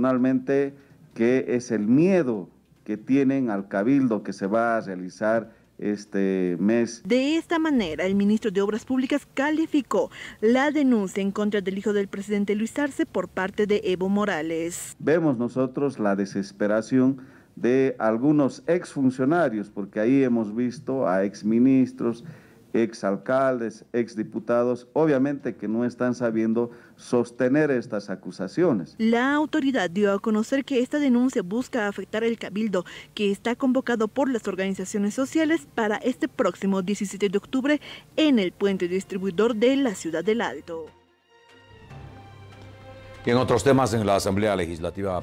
personalmente que es el miedo que tienen al cabildo que se va a realizar este mes. De esta manera, el ministro de Obras Públicas calificó la denuncia en contra del hijo del presidente Luis Arce por parte de Evo Morales. Vemos nosotros la desesperación de algunos exfuncionarios, porque ahí hemos visto a exministros, exalcaldes, exdiputados, obviamente que no están sabiendo sostener estas acusaciones. La autoridad dio a conocer que esta denuncia busca afectar el cabildo, que está convocado por las organizaciones sociales para este próximo 17 de octubre en el puente distribuidor de la ciudad del Alto. Y en otros temas en la Asamblea Legislativa